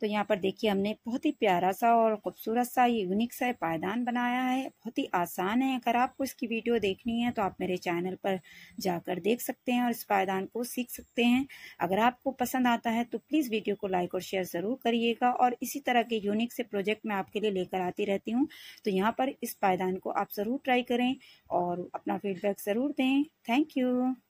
तो यहाँ पर देखिए हमने बहुत ही प्यारा सा और खूबसूरत सा ये यूनिक सा पायदान बनाया है बहुत ही आसान है अगर आपको इसकी वीडियो देखनी है तो आप मेरे चैनल पर जाकर देख सकते हैं और इस पायदान को सीख सकते हैं अगर आपको पसंद आता है तो प्लीज़ वीडियो को लाइक और शेयर ज़रूर करिएगा और इसी तरह के यूनिक से प्रोजेक्ट मैं आपके लिए लेकर आती रहती हूँ तो यहाँ पर इस पायदान को आप ज़रूर ट्राई करें और अपना फीडबैक ज़रूर दें थैंक यू